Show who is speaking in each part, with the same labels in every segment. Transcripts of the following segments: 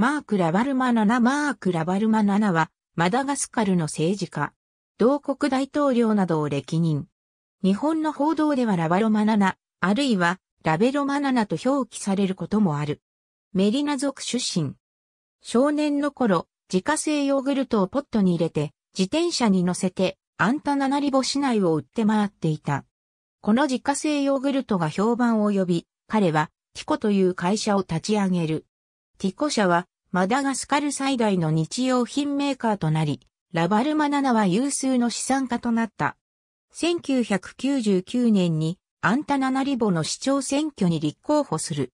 Speaker 1: マーク・ラバルマ7マーク・ラバルマ7は、マダガスカルの政治家、同国大統領などを歴任。日本の報道ではラバロマ7、あるいはラベロマ7と表記されることもある。メリナ族出身。少年の頃、自家製ヨーグルトをポットに入れて、自転車に乗せて、アンタナナリボ市内を売って回っていた。この自家製ヨーグルトが評判を呼び、彼は、ティコという会社を立ち上げる。ティコ社は、マダガスカル最大の日用品メーカーとなり、ラバルマナナは有数の資産家となった。1999年にアンタナナリボの市長選挙に立候補する。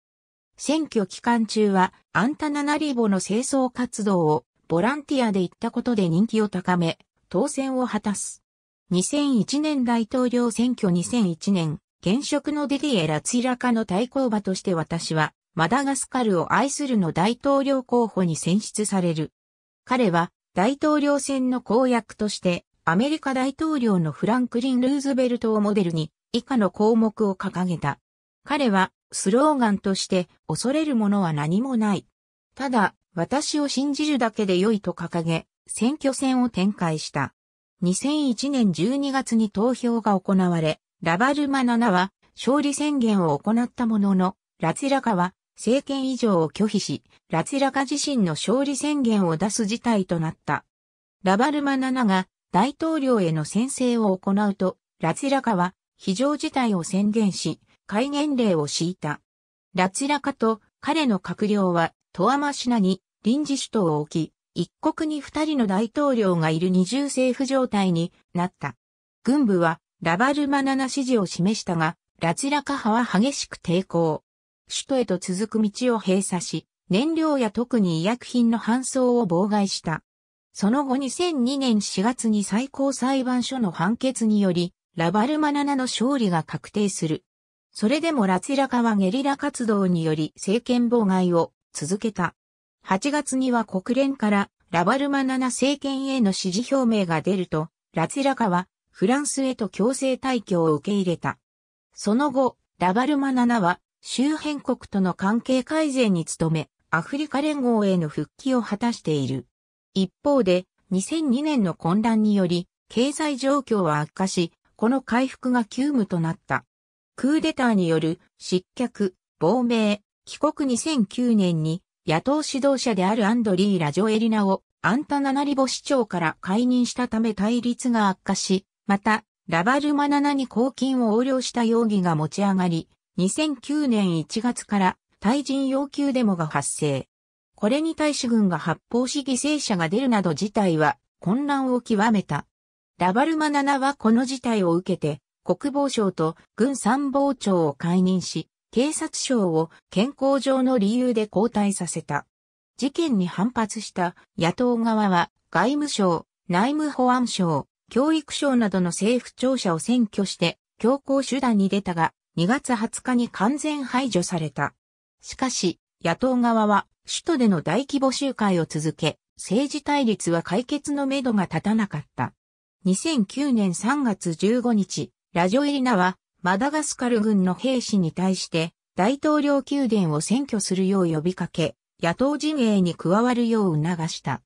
Speaker 1: 選挙期間中はアンタナナリボの清掃活動をボランティアで行ったことで人気を高め、当選を果たす。2001年大統領選挙2001年、現職のデディエ・ラツィラカの対抗馬として私はマダガスカルを愛するの大統領候補に選出される。彼は大統領選の公約としてアメリカ大統領のフランクリン・ルーズベルトをモデルに以下の項目を掲げた。彼はスローガンとして恐れるものは何もない。ただ私を信じるだけで良いと掲げ選挙戦を展開した。2001年12月に投票が行われ、ラバルマナナは勝利宣言を行ったものの、ラツィラカは政権以上を拒否し、ラツィラカ自身の勝利宣言を出す事態となった。ラバルマ7が大統領への宣誓を行うと、ラツィラカは非常事態を宣言し、戒厳令を敷いた。ラツィラカと彼の閣僚はトアマシナに臨時首都を置き、一国に二人の大統領がいる二重政府状態になった。軍部はラバルマナナ支持を示したが、ラツィラカ派は激しく抵抗。首都へと続く道を閉鎖し、燃料や特に医薬品の搬送を妨害した。その後2002年4月に最高裁判所の判決により、ラバルマナナの勝利が確定する。それでもラツィラカはゲリラ活動により政権妨害を続けた。8月には国連からラバルマナナ政権への支持表明が出ると、ラツィラカはフランスへと強制退去を受け入れた。その後、ラバルマナナは周辺国との関係改善に努め、アフリカ連合への復帰を果たしている。一方で、2002年の混乱により、経済状況は悪化し、この回復が急務となった。クーデターによる失脚、亡命、帰国2009年に野党指導者であるアンドリー・ラジョエリナをアンタナナリボ市長から解任したため対立が悪化し、また、ラバルマナナに公金を横領した容疑が持ち上がり、2009年1月から対人要求デモが発生。これに対し軍が発砲し犠牲者が出るなど事態は混乱を極めた。ラバルマナナはこの事態を受けて国防省と軍参謀長を解任し、警察省を健康上の理由で交代させた。事件に反発した野党側は外務省、内務保安省、教育省などの政府庁舎を占拠して強行手段に出たが、2月20日に完全排除された。しかし、野党側は首都での大規模集会を続け、政治対立は解決のめどが立たなかった。2009年3月15日、ラジョエリナはマダガスカル軍の兵士に対して大統領宮殿を占拠するよう呼びかけ、野党陣営に加わるよう促した。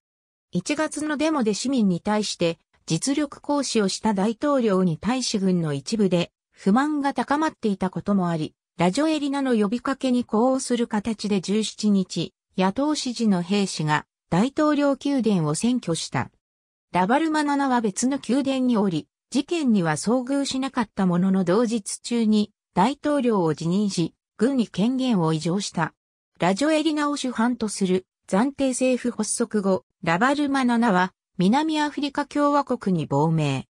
Speaker 1: 1月のデモで市民に対して実力行使をした大統領に対し軍の一部で不満が高まっていたこともあり、ラジョエリナの呼びかけに呼応する形で17日、野党支持の兵士が大統領宮殿を占拠した。ラバルマナナは別の宮殿におり、事件には遭遇しなかったものの同日中に大統領を辞任し、軍に権限を移譲した。ラジョエリナを主犯とする暫定政府発足後、ラバルマナナは南アフリカ共和国に亡命。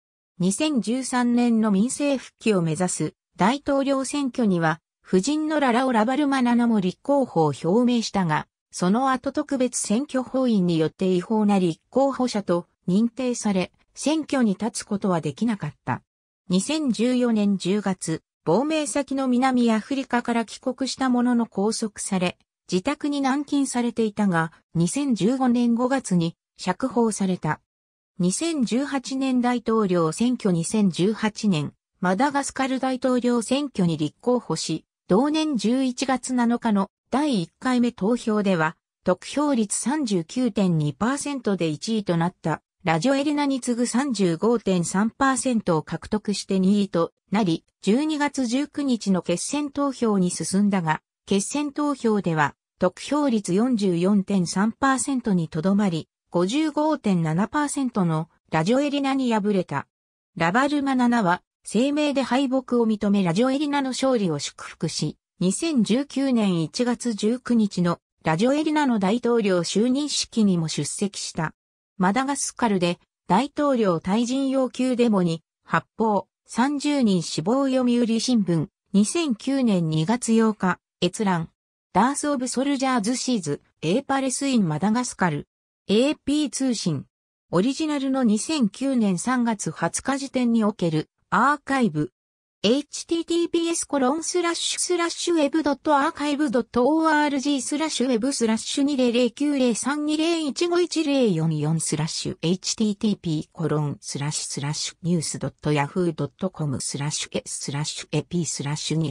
Speaker 1: 2013年の民政復帰を目指す大統領選挙には、夫人のララオ・ラバルマナのも立候補を表明したが、その後特別選挙法院によって違法な立候補者と認定され、選挙に立つことはできなかった。2014年10月、亡命先の南アフリカから帰国したものの拘束され、自宅に軟禁されていたが、2015年5月に釈放された。2018年大統領選挙2018年、マダガスカル大統領選挙に立候補し、同年11月7日の第1回目投票では、得票率39.2%で1位となったラジオエリナに次ぐ35.3%を獲得して2位となり、12月19日の決選投票に進んだが、決選投票では、得票率44.3%にとどまり、55.7%のラジオエリナに敗れた。ラバルマ7は声明で敗北を認めラジオエリナの勝利を祝福し、2019年1月19日のラジオエリナの大統領就任式にも出席した。マダガスカルで大統領退陣要求デモに発砲30人死亡読売新聞2009年2月8日閲覧ダース・オブ・ソルジャーズ・シーズ・エーパレス・イン・マダガスカル AP 通信。オリジナルの2009年3月20日時点におけるアーカイブ。https コロンスラッシュスラッシュウェブドットアーカイブドット org スラッシュウェブスラッシュ2 0 0 9 0 3 2 0 1 5 1 0 4スラッシュ http コロンスラッシュスラッシュニュースドットヤフードットコムスラッシュ s スラッシュ ap スラッシュ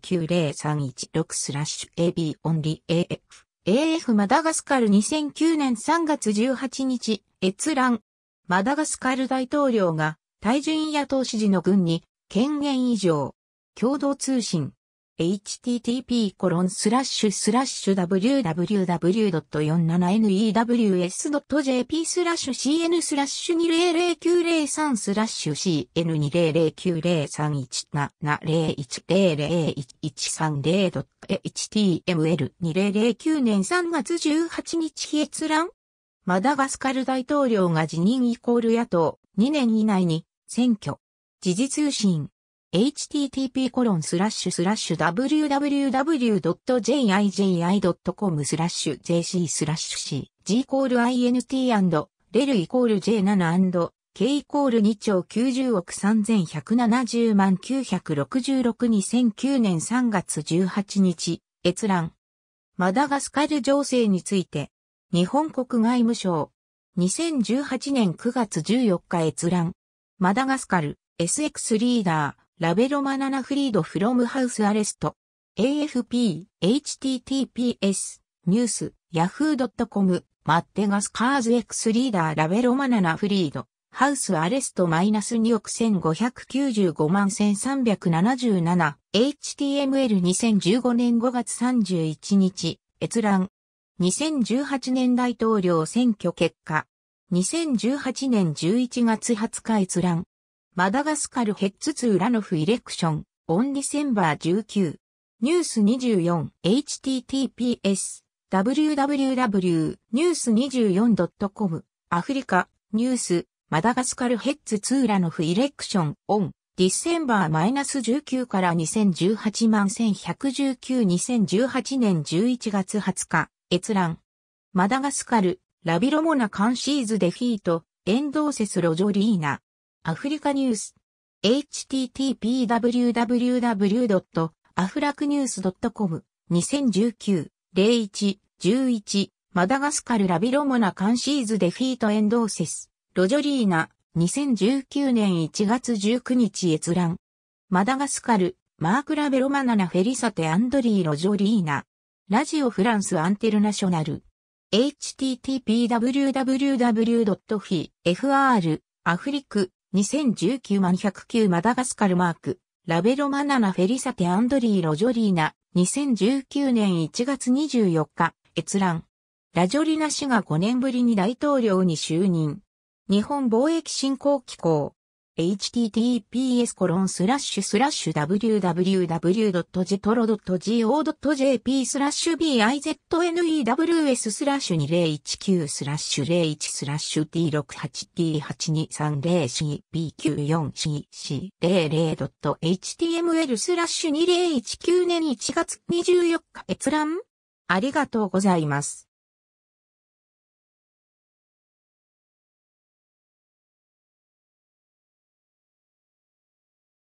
Speaker 1: 20090316スラッシュ ab オンリー af AF マダガスカル2009年3月18日、閲覧。マダガスカル大統領が、対準野党支持の軍に、権限以上。共同通信。http://www.47news.jp スラッシュ cn スラッシュ200903スラッシュ c n 2 0 0 9 0 3 1 7 0 1 0 0 1 1 3 h t m l 2 0 0 9年3月18日閲覧マダガスカル大統領が辞任イコール野党2年以内に選挙時事通信 http://www.jiji.com スラッシュ jc スラッシュ c g イコール int& レルイコール j7& k イコール2兆90億3170万9662009年3月18日閲覧マダガスカル情勢について日本国外務省2018年9月14日閲覧マダガスカル SX リーダーラベロマナナフリードフロムハウスアレスト。AFP、HTTPS、ニュース、yahoo.com、マッテガスカーズ X リーダーラベロマナナフリード、ハウスアレストマイナス2億1595万1377、HTML2015 年5月31日、閲覧。2018年大統領選挙結果。2018年11月20日閲覧。マダガスカルヘッツツウラノフイレクション、オンディセンバー19。ニュース 24https www.news24.com アフリカニュースマダガスカルヘッツツーラノフイレクションオンディセンバー -19 から2018万1119-2018年11月20日閲覧マダガスカルラビロモナカンシーズデフィートエンドーセスロジョリーナアフリカニュース。http://www.afracnews.com2019-01-11 マダガスカルラビロモナカンシーズデフィートエンドーセス。ロジョリーナ2019年1月19日閲覧。マダガスカルマークラベロマナナフェリサテアンドリーロジョリーナ。ラジオフランスアンテルナショナル。http://www.fr アフリク2019万109マダガスカルマーク、ラベロマナナフェリサテアンドリー・ロジョリーナ、2019年1月24日、閲覧。ラジョリナ氏が5年ぶりに大統領に就任。日本貿易振興機構、https コロンスラッシュスラッシュ www.jetro.go.jp スラッシュ b i z n e w s スラッシュ2019スラッシュ01スラッシュ t68t82304b94cc00.html スラッシュ2019年1月24日閲覧ありがとうございます。